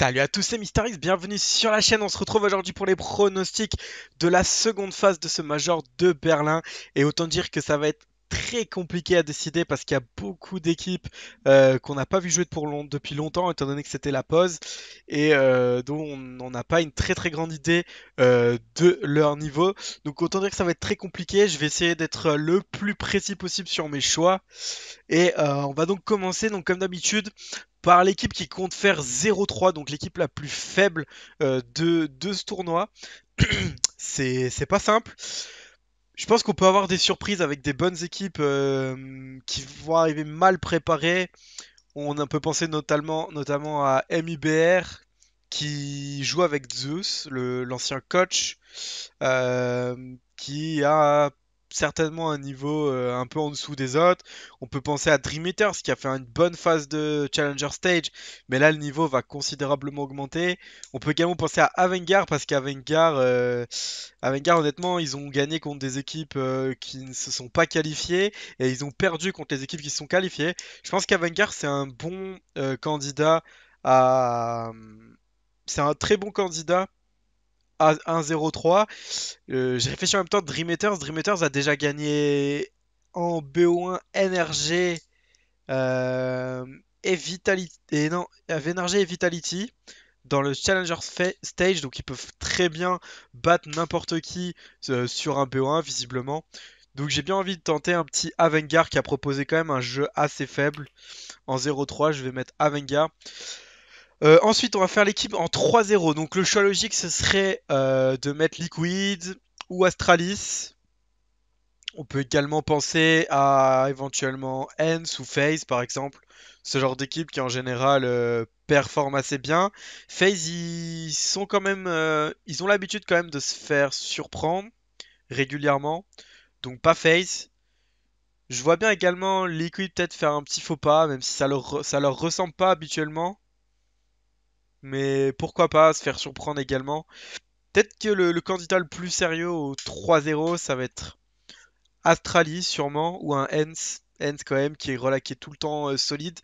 Salut à tous, c'est Mysterix, bienvenue sur la chaîne. On se retrouve aujourd'hui pour les pronostics de la seconde phase de ce Major de Berlin. Et autant dire que ça va être très compliqué à décider parce qu'il y a beaucoup d'équipes euh, qu'on n'a pas vu jouer depuis longtemps, étant donné que c'était la pause, et euh, dont on n'a pas une très très grande idée euh, de leur niveau. Donc autant dire que ça va être très compliqué, je vais essayer d'être le plus précis possible sur mes choix. Et on va donc commencer, donc comme d'habitude, par l'équipe qui compte faire 0-3, donc l'équipe la plus faible euh, de, de, ce tournoi. C'est pas simple. Je pense qu'on peut avoir des surprises avec des bonnes équipes euh, qui vont arriver mal préparées. On peut penser notamment, notamment à MIBR qui joue avec Zeus, l'ancien coach, euh, qui a certainement un niveau euh, un peu en dessous des autres. On peut penser à Dream qui a fait une bonne phase de Challenger Stage, mais là le niveau va considérablement augmenter. On peut également penser à Avengar parce qu'Avengar, euh, honnêtement, ils ont gagné contre des équipes euh, qui ne se sont pas qualifiées et ils ont perdu contre les équipes qui se sont qualifiées. Je pense qu'Avengar c'est un bon candidat à. C'est un très bon candidat 1-0-3. Euh, j'ai réfléchi en même temps, Dream Eaters. a déjà gagné en BO1 NRG euh, et Vitality. non, euh, et Vitality dans le Challenger Stage. Donc ils peuvent très bien battre n'importe qui sur un BO1, visiblement. Donc j'ai bien envie de tenter un petit Avengar qui a proposé quand même un jeu assez faible. En 0-3, je vais mettre Avengar. Euh, ensuite, on va faire l'équipe en 3-0. Donc, le choix logique, ce serait euh, de mettre Liquid ou Astralis. On peut également penser à éventuellement N ou FaZe, par exemple. Ce genre d'équipe qui, en général, euh, performe assez bien. FaZe, ils sont quand même... ils ont l'habitude quand même de se faire surprendre régulièrement. Donc, pas FaZe. Je vois bien également Liquid peut-être faire un petit faux pas, même si ça leur, ça leur ressemble pas habituellement. Mais pourquoi pas se faire surprendre également. Peut-être que le, candidat le plus sérieux au 3-0, ça va être Astralis sûrement, ou un Hens. Hens quand même, qui est, relaqué tout le temps euh, solide.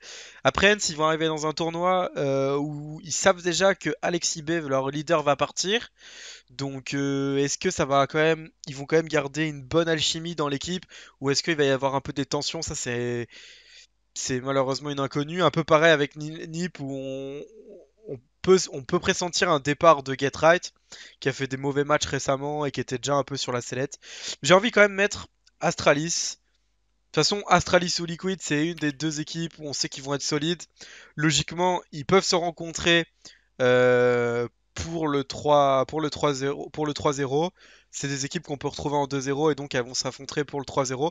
Après Hens, ils vont arriver dans un tournoi euh, où ils savent déjà que Alexis B, leur leader, va partir. Donc euh, est-ce que ça va quand même... Ils vont quand même garder une bonne alchimie dans l'équipe, ou est-ce qu'il va y avoir un peu des tensions Ça c'est... C'est malheureusement une inconnue, un peu pareil avec Nip où on, on peut pressentir un départ de Get Right, qui a fait des mauvais matchs récemment et qui était déjà un peu sur la sellette. J'ai envie quand même mettre Astralis. De toute façon, Astralis ou Liquid, c'est une des deux équipes où on sait qu'ils vont être solides. Logiquement, ils peuvent se rencontrer euh, pour le 3 0 pour le 3-0. C'est des équipes qu'on peut retrouver en 2-0 et donc elles vont s'affronter pour le 3-0.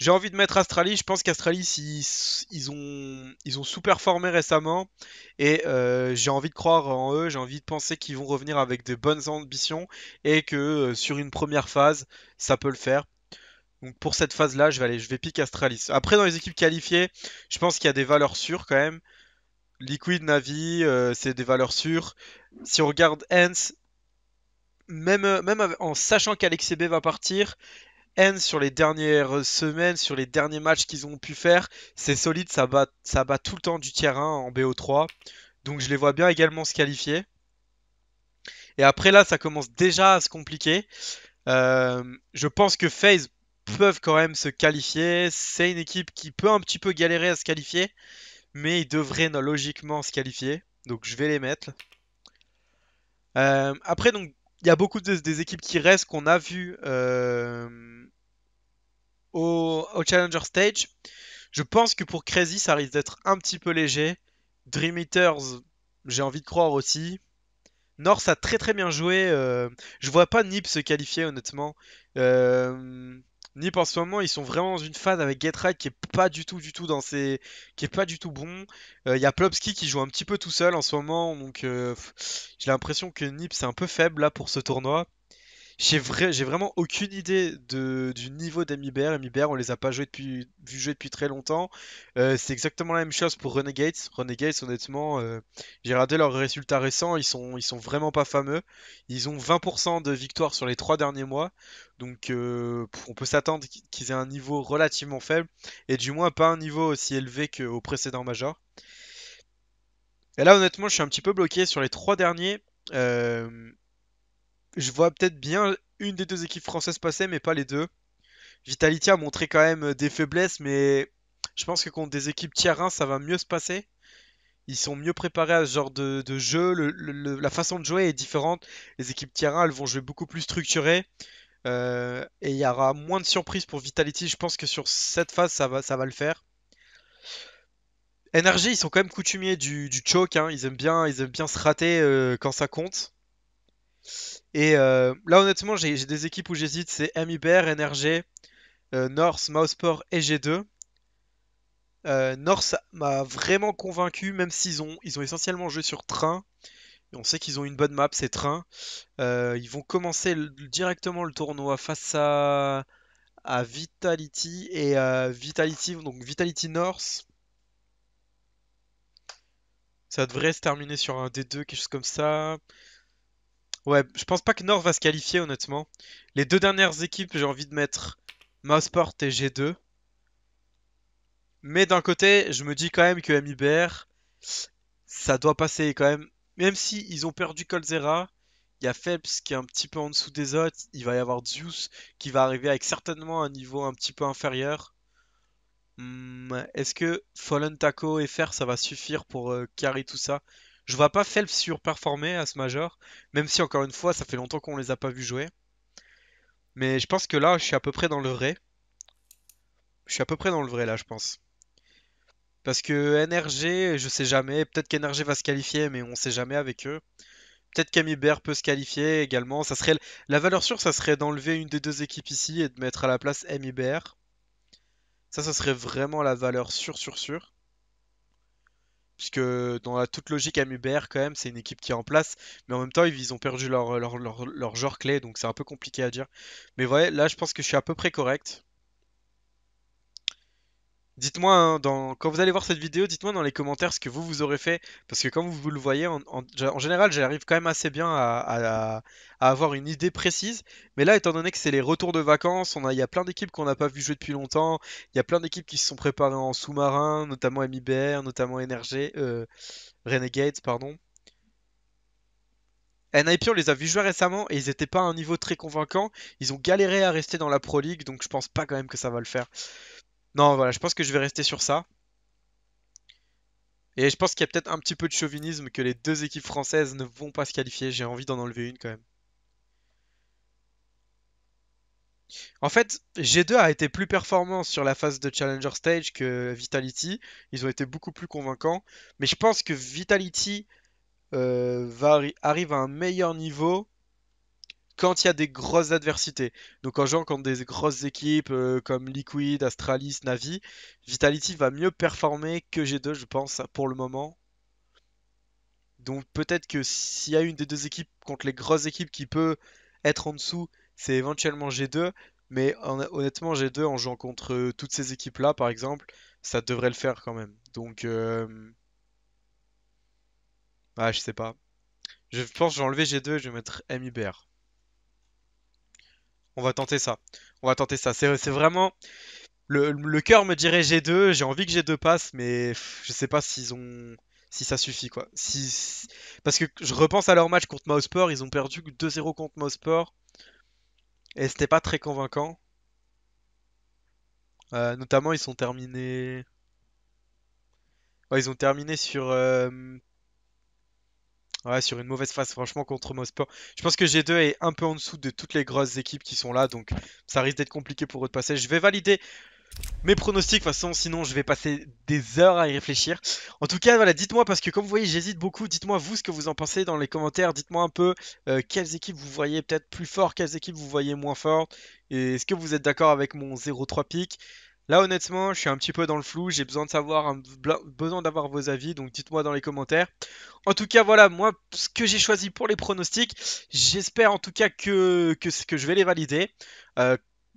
J'ai envie de mettre Astralis. Je pense qu'Astralis, ils, ont, sous-performé récemment. Et euh, j'ai envie de croire en eux. J'ai envie de penser qu'ils vont revenir avec de bonnes ambitions. Et que euh, sur une première phase, ça peut le faire. Donc pour cette phase-là, je vais aller, je vais piquer Astralis. Après, dans les équipes qualifiées, je pense qu'il y a des valeurs sûres quand même. Liquid, Navi, euh, c'est des valeurs sûres. Si on regarde Hans, même, en sachant qu'Alex B va partir, N sur les dernières semaines, sur les derniers matchs qu'ils ont pu faire. C'est solide, ça bat, ça bat tout le temps du terrain en BO3. Donc je les vois bien également se qualifier. Et après là, ça commence déjà à se compliquer. Euh, je pense que FaZe peuvent quand même se qualifier. C'est une équipe qui peut un petit peu galérer à se qualifier, mais ils devraient logiquement se qualifier. Donc je vais les mettre. Euh, après, donc il y a beaucoup de, des équipes qui restent qu'on a vu euh, au, Challenger Stage. Je pense que pour Crazy, ça risque d'être un petit peu léger. Dream Eaters, j'ai envie de croire aussi. North a très très bien joué. Euh, je vois pas Nip se qualifier honnêtement. Euh, Nip en ce moment, ils sont vraiment dans une phase avec Getride qui est pas du tout, du tout dans ses, qui est pas du tout bon. Il euh, y a Plopski qui joue un petit peu tout seul en ce moment, donc euh, j'ai l'impression que Nip c'est un peu faible là pour ce tournoi. J'ai vraiment aucune idée du niveau d'Amibert. Amibert, on les a pas joués depuis, vu jouer depuis très longtemps. Euh, c'est exactement la même chose pour Renegades. Renegades, honnêtement, euh, j'ai regardé leurs résultats récents, ils sont, ils sont vraiment pas fameux. Ils ont 20% de victoires sur les trois derniers mois. Donc euh, on peut s'attendre qu'ils aient un niveau relativement faible. Et du moins pas un niveau aussi élevé qu'au précédent major. Et là honnêtement je suis un petit peu bloqué sur les trois derniers. Euh, je vois peut-être bien une des deux équipes françaises passer, mais pas les deux. Vitality a montré quand même euh, des faiblesses, mais je pense que contre des équipes tier 1, ça va mieux se passer. Ils sont mieux préparés à ce genre de, jeu. la façon de jouer est différente. Les équipes tier 1, elles vont jouer beaucoup plus structurées. Euh, et il y aura moins de surprises pour Vitality. Je pense que sur cette phase, ça va, ça va le faire. NRG, ils sont quand même coutumiers du, choke. Hein. Ils, aiment bien, ils aiment bien se rater euh, quand ça compte. Et euh, là, honnêtement, j'ai des équipes où j'hésite c'est MIBR, NRG, euh, North, Mouseport et G2. Euh, North m'a vraiment convaincu, même s'ils ont, ils ont essentiellement joué sur train. on sait qu'ils ont une bonne map, c'est train. ils vont commencer directement le tournoi face à, à Vitality et Vitality, donc Vitality North. Ça devrait se terminer sur un D2, quelque chose comme ça. Ouais, je pense pas que Nord va se qualifier, honnêtement. Les deux dernières équipes, j'ai envie de mettre Mouseport et G2. Mais d'un côté, je me dis quand même que MIBR, ça doit passer quand même. Même si ils ont perdu Colzera, il y a Phelps qui est un petit peu en dessous des autres. Il va y avoir Zeus qui va arriver avec certainement un niveau un petit peu inférieur. Hmm, est-ce que Fallen Taco et Fer, ça va suffire pour euh, carry tout ça je vois pas Felps surperformer à ce major, même si encore une fois, ça fait longtemps qu'on les a pas vus jouer. Mais je pense que là, je suis à peu près dans le vrai. Je suis à peu près dans le vrai là, je pense. Parce que NRG, je sais jamais. Peut-être qu'NRG va se qualifier, mais on sait jamais avec eux. Peut-être qu'MIBR peut se qualifier également. Ça serait La valeur sûre, ça serait d'enlever une des deux équipes ici et de mettre à la place MIBR. Ça, ça serait vraiment la valeur sûre, sûre, sûre. Puisque dans la toute logique, amuber quand même, c'est une équipe qui est en place. Mais en même temps, ils ont perdu leur, leur, leur genre clé, donc c'est un peu compliqué à dire. Mais ouais, là, je pense que je suis à peu près correct. Dites-moi, hein, dans... quand vous allez voir cette vidéo, dites-moi dans les commentaires ce que vous, vous aurez fait. Parce que quand vous le voyez, en, général, j'arrive quand même assez bien à, avoir une idée précise. Mais là, étant donné que c'est les retours de vacances, a... il y a plein d'équipes qu'on n'a pas vu jouer depuis longtemps. Il y a plein d'équipes qui se sont préparées en sous-marin, notamment MIBR, notamment NRG, euh, Renegades, pardon. NIP, on les a vus jouer récemment et ils n'étaient pas à un niveau très convaincant. Ils ont galéré à rester dans la Pro League, donc je pense pas quand même que ça va le faire. Non, voilà, je pense que je vais rester sur ça. Et je pense qu'il y a peut-être un petit peu de chauvinisme que les deux équipes françaises ne vont pas se qualifier. J'ai envie d'en enlever une quand même. En fait, G2 a été plus performant sur la phase de Challenger Stage que Vitality. Ils ont été beaucoup plus convaincants. Mais je pense que Vitality euh, arrive à un meilleur niveau quand il y a des grosses adversités. Donc en jouant contre des grosses équipes euh, comme Liquid, Astralis, Navi, Vitality va mieux performer que G2, je pense, pour le moment. Donc peut-être que s'il y a une des deux équipes contre les grosses équipes qui peut être en dessous, c'est éventuellement G2. Mais honnêtement, G2 en jouant contre euh, toutes ces équipes-là, par exemple, ça devrait le faire quand même. Donc... Euh, ah, je sais pas. Je pense que je vais G2 et je vais mettre MIBR. On va tenter ça. On va tenter ça. C'est vraiment. Le, coeur cœur me dirait G2, j'ai envie que j'ai deux passes, mais je sais pas s'ils ont. Si ça suffit quoi. Parce que je repense à leur match contre Mousesport, ils ont perdu 2-0 contre Mousesport, Et c'était pas très convaincant. Euh, notamment ils sont terminés. ils ont terminé sur euh, Ouais, sur une mauvaise phase, franchement, contre Mosport. Je pense que G2 est un peu en dessous de toutes les grosses équipes qui sont là, donc ça risque d'être compliqué pour eux de passer. Je vais valider mes pronostics, de toute façon, sinon je vais passer des heures à y réfléchir. En tout cas, voilà, dites-moi, parce que comme vous voyez, j'hésite beaucoup. Dites-moi, vous, ce que vous en pensez dans les commentaires. Dites-moi un peu euh, quelles équipes vous voyez peut-être plus fortes, quelles équipes vous voyez moins fortes. Et est-ce que vous êtes d'accord avec mon 0-3 pick Là, honnêtement, je suis un petit peu dans le flou. J'ai besoin de savoir, besoin d'avoir vos avis. Donc, dites-moi dans les commentaires. En tout cas, voilà, moi, ce que j'ai choisi pour les pronostics, j'espère en tout cas que, je vais les valider. Euh,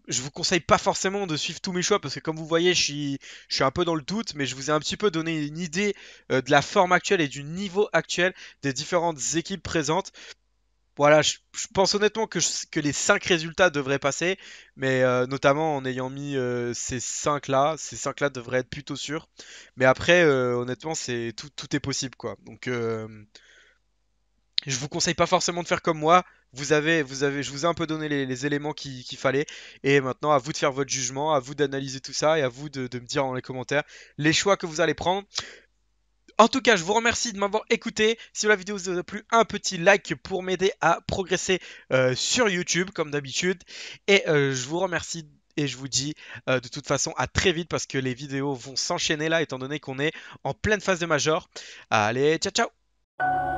je vous conseille pas forcément de suivre tous mes choix parce que comme vous voyez, je suis, je suis un peu dans le doute, mais je vous ai un petit peu donné une idée euh, de la forme actuelle et du niveau actuel des différentes équipes présentes. Voilà, je, pense honnêtement que, les 5 résultats devraient passer, mais euh, notamment en ayant mis euh, ces 5 là, ces 5 là devraient être plutôt sûrs. Mais après, euh, honnêtement, c'est tout, tout, est possible quoi. Donc, je vous conseille pas forcément de faire comme moi. Vous avez, vous avez, je vous ai un peu donné les, éléments qu'il fallait. Et maintenant, à vous de faire votre jugement, à vous d'analyser tout ça et à vous de, de, me dire dans les commentaires les choix que vous allez prendre. En tout cas, je vous remercie de m'avoir écouté. Si la vidéo vous a plu, un petit like pour m'aider à progresser euh, sur YouTube, comme d'habitude. Et euh, je vous remercie et je vous dis euh, de toute façon à très vite parce que les vidéos vont s'enchaîner là étant donné qu'on est en pleine phase de major. Allez, ciao ciao